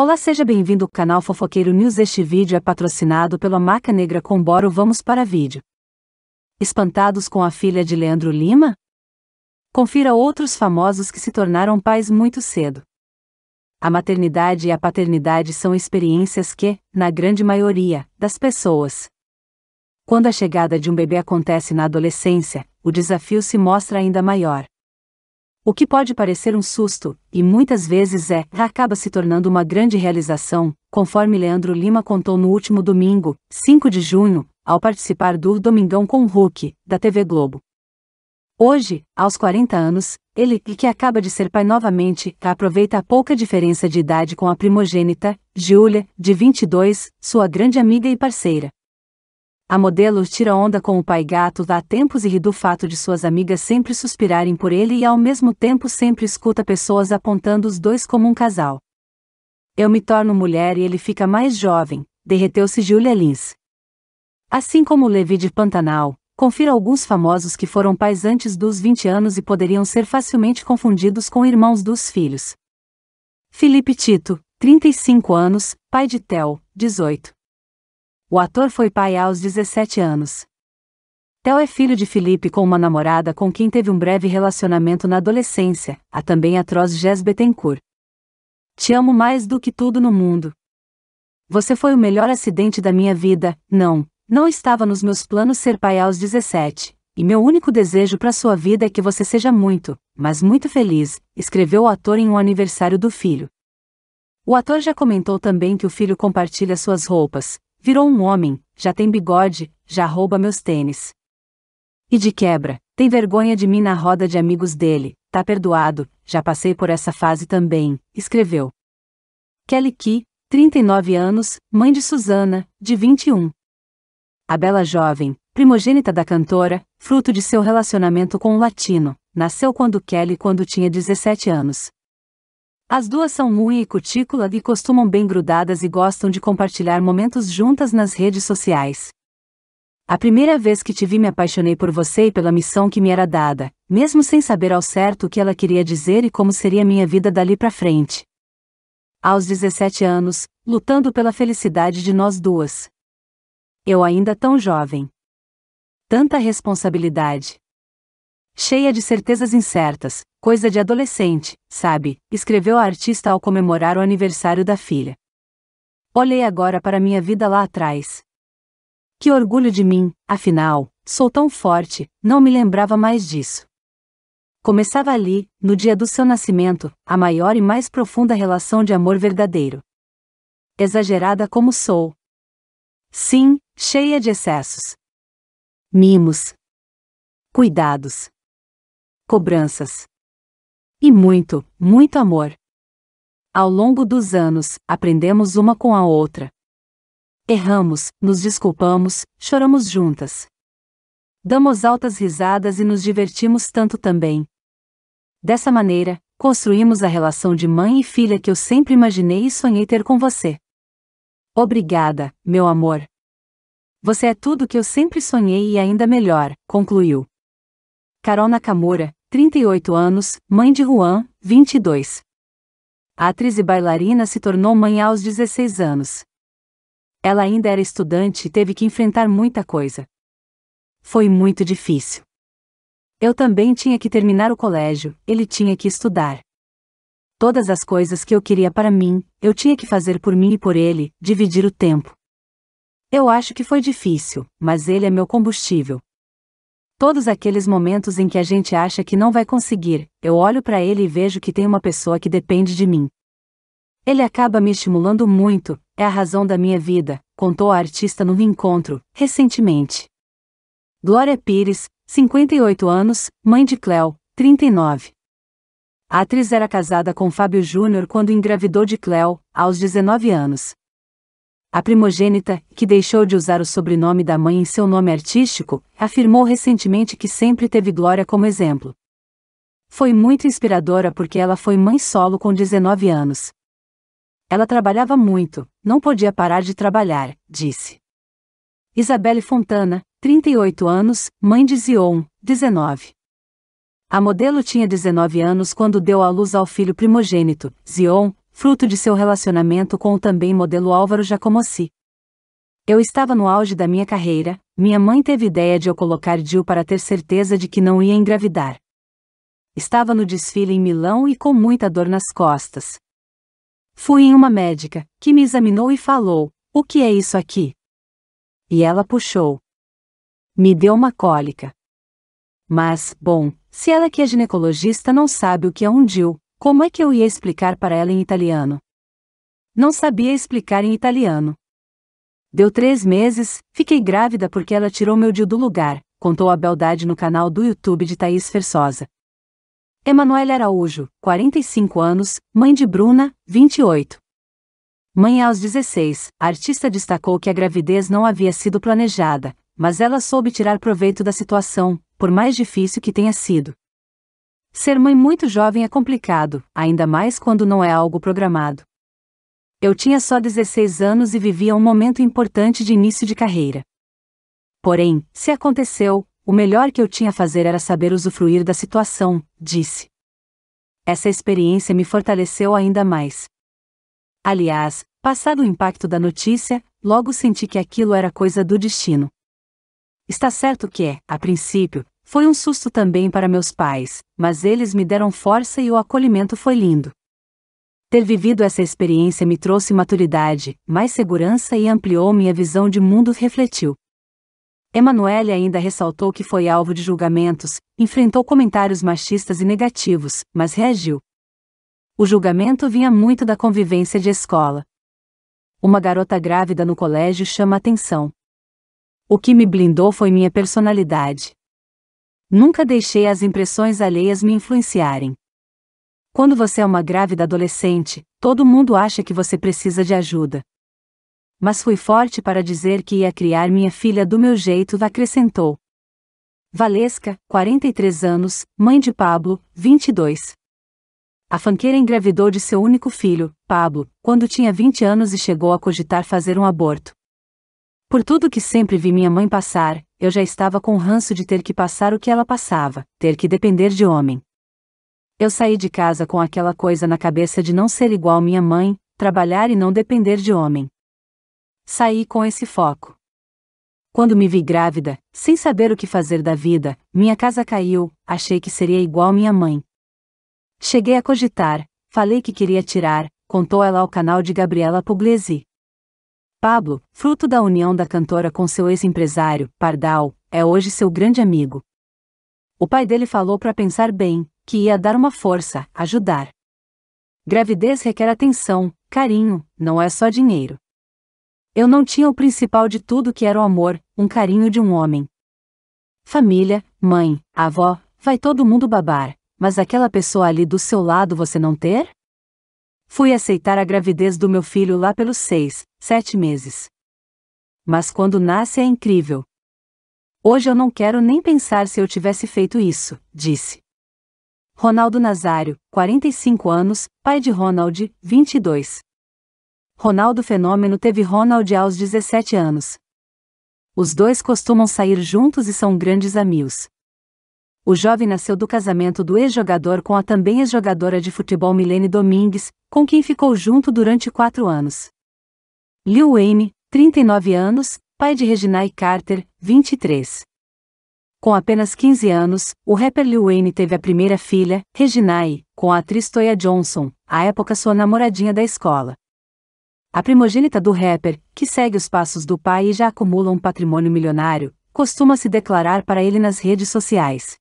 Olá, seja bem-vindo ao canal Fofoqueiro News. Este vídeo é patrocinado pela Maca negra Comboro. Vamos para vídeo. Espantados com a filha de Leandro Lima? Confira outros famosos que se tornaram pais muito cedo. A maternidade e a paternidade são experiências que, na grande maioria, das pessoas. Quando a chegada de um bebê acontece na adolescência, o desafio se mostra ainda maior. O que pode parecer um susto, e muitas vezes é, acaba se tornando uma grande realização, conforme Leandro Lima contou no último domingo, 5 de junho, ao participar do Domingão com Hulk, da TV Globo. Hoje, aos 40 anos, ele, que acaba de ser pai novamente, aproveita a pouca diferença de idade com a primogênita, Júlia, de 22, sua grande amiga e parceira. A modelo tira onda com o pai gato há tempos e ri do fato de suas amigas sempre suspirarem por ele e ao mesmo tempo sempre escuta pessoas apontando os dois como um casal. Eu me torno mulher e ele fica mais jovem, derreteu-se Julia Lins. Assim como Levi de Pantanal, confira alguns famosos que foram pais antes dos 20 anos e poderiam ser facilmente confundidos com irmãos dos filhos. Felipe Tito, 35 anos, pai de Tel, 18. O ator foi pai aos 17 anos. Theo é filho de Felipe com uma namorada com quem teve um breve relacionamento na adolescência, a também atroz Jess Bettencourt. Te amo mais do que tudo no mundo. Você foi o melhor acidente da minha vida, não, não estava nos meus planos ser pai aos 17, e meu único desejo para sua vida é que você seja muito, mas muito feliz, escreveu o ator em um aniversário do filho. O ator já comentou também que o filho compartilha suas roupas, Virou um homem, já tem bigode, já rouba meus tênis. E de quebra, tem vergonha de mim na roda de amigos dele, tá perdoado, já passei por essa fase também, escreveu. Kelly Key, 39 anos, mãe de Susana, de 21. A bela jovem, primogênita da cantora, fruto de seu relacionamento com um latino, nasceu quando Kelly quando tinha 17 anos. As duas são unha e cutícula e costumam bem grudadas e gostam de compartilhar momentos juntas nas redes sociais. A primeira vez que te vi me apaixonei por você e pela missão que me era dada, mesmo sem saber ao certo o que ela queria dizer e como seria minha vida dali para frente. Aos 17 anos, lutando pela felicidade de nós duas. Eu ainda tão jovem. Tanta responsabilidade. Cheia de certezas incertas, coisa de adolescente, sabe? escreveu a artista ao comemorar o aniversário da filha. Olhei agora para minha vida lá atrás. Que orgulho de mim, afinal, sou tão forte, não me lembrava mais disso. Começava ali, no dia do seu nascimento, a maior e mais profunda relação de amor verdadeiro. Exagerada como sou. Sim, cheia de excessos. Mimos. Cuidados cobranças. E muito, muito amor. Ao longo dos anos, aprendemos uma com a outra. Erramos, nos desculpamos, choramos juntas. Damos altas risadas e nos divertimos tanto também. Dessa maneira, construímos a relação de mãe e filha que eu sempre imaginei e sonhei ter com você. Obrigada, meu amor. Você é tudo que eu sempre sonhei e ainda melhor, concluiu. Carol Nakamura, 38 anos, mãe de Juan, 22. A atriz e bailarina se tornou mãe aos 16 anos. Ela ainda era estudante e teve que enfrentar muita coisa. Foi muito difícil. Eu também tinha que terminar o colégio, ele tinha que estudar. Todas as coisas que eu queria para mim, eu tinha que fazer por mim e por ele, dividir o tempo. Eu acho que foi difícil, mas ele é meu combustível. Todos aqueles momentos em que a gente acha que não vai conseguir, eu olho para ele e vejo que tem uma pessoa que depende de mim. Ele acaba me estimulando muito, é a razão da minha vida, contou a artista no encontro, recentemente. Glória Pires, 58 anos, mãe de Cléo, 39. A atriz era casada com Fábio Júnior quando engravidou de Cléo, aos 19 anos. A primogênita, que deixou de usar o sobrenome da mãe em seu nome artístico, afirmou recentemente que sempre teve Glória como exemplo. Foi muito inspiradora porque ela foi mãe solo com 19 anos. Ela trabalhava muito, não podia parar de trabalhar, disse. Isabelle Fontana, 38 anos, mãe de Zion, 19. A modelo tinha 19 anos quando deu à luz ao filho primogênito, Zion, fruto de seu relacionamento com o também modelo Álvaro Jacomossi. Eu estava no auge da minha carreira, minha mãe teve ideia de eu colocar Jill para ter certeza de que não ia engravidar. Estava no desfile em Milão e com muita dor nas costas. Fui em uma médica, que me examinou e falou: O que é isso aqui? E ela puxou. Me deu uma cólica. Mas, bom, se ela que é ginecologista não sabe o que é um DIU, como é que eu ia explicar para ela em italiano? Não sabia explicar em italiano. Deu três meses, fiquei grávida porque ela tirou meu dia do lugar, contou a beldade no canal do YouTube de Thaís Fersosa. Emanuele Araújo, 45 anos, mãe de Bruna, 28. Mãe aos 16, a artista destacou que a gravidez não havia sido planejada, mas ela soube tirar proveito da situação, por mais difícil que tenha sido. Ser mãe muito jovem é complicado, ainda mais quando não é algo programado. Eu tinha só 16 anos e vivia um momento importante de início de carreira. Porém, se aconteceu, o melhor que eu tinha a fazer era saber usufruir da situação, disse. Essa experiência me fortaleceu ainda mais. Aliás, passado o impacto da notícia, logo senti que aquilo era coisa do destino. Está certo que é, a princípio, foi um susto também para meus pais, mas eles me deram força e o acolhimento foi lindo. Ter vivido essa experiência me trouxe maturidade, mais segurança e ampliou minha visão de mundo, refletiu. Emanuele ainda ressaltou que foi alvo de julgamentos, enfrentou comentários machistas e negativos, mas reagiu. O julgamento vinha muito da convivência de escola. Uma garota grávida no colégio chama atenção. O que me blindou foi minha personalidade. Nunca deixei as impressões alheias me influenciarem. Quando você é uma grávida adolescente, todo mundo acha que você precisa de ajuda. Mas fui forte para dizer que ia criar minha filha do meu jeito, acrescentou. Valesca, 43 anos, mãe de Pablo, 22. A fanqueira engravidou de seu único filho, Pablo, quando tinha 20 anos e chegou a cogitar fazer um aborto. Por tudo que sempre vi minha mãe passar, eu já estava com ranço de ter que passar o que ela passava, ter que depender de homem. Eu saí de casa com aquela coisa na cabeça de não ser igual minha mãe, trabalhar e não depender de homem. Saí com esse foco. Quando me vi grávida, sem saber o que fazer da vida, minha casa caiu, achei que seria igual minha mãe. Cheguei a cogitar, falei que queria tirar, contou ela ao canal de Gabriela Pugliese. Pablo, fruto da união da cantora com seu ex-empresário, Pardal, é hoje seu grande amigo. O pai dele falou para pensar bem, que ia dar uma força, ajudar. Gravidez requer atenção, carinho, não é só dinheiro. Eu não tinha o principal de tudo que era o amor, um carinho de um homem. Família, mãe, avó, vai todo mundo babar, mas aquela pessoa ali do seu lado você não ter? Fui aceitar a gravidez do meu filho lá pelos seis, sete meses. Mas quando nasce é incrível. Hoje eu não quero nem pensar se eu tivesse feito isso, disse. Ronaldo Nazário, 45 anos, pai de Ronald, 22. Ronaldo Fenômeno teve Ronald aos 17 anos. Os dois costumam sair juntos e são grandes amigos. O jovem nasceu do casamento do ex-jogador com a também ex-jogadora de futebol Milene Domingues, com quem ficou junto durante quatro anos. Lil Wayne, 39 anos, pai de Regina e Carter, 23. Com apenas 15 anos, o rapper Lil Wayne teve a primeira filha, Reginae, com a atriz Toya Johnson, à época sua namoradinha da escola. A primogênita do rapper, que segue os passos do pai e já acumula um patrimônio milionário, costuma se declarar para ele nas redes sociais.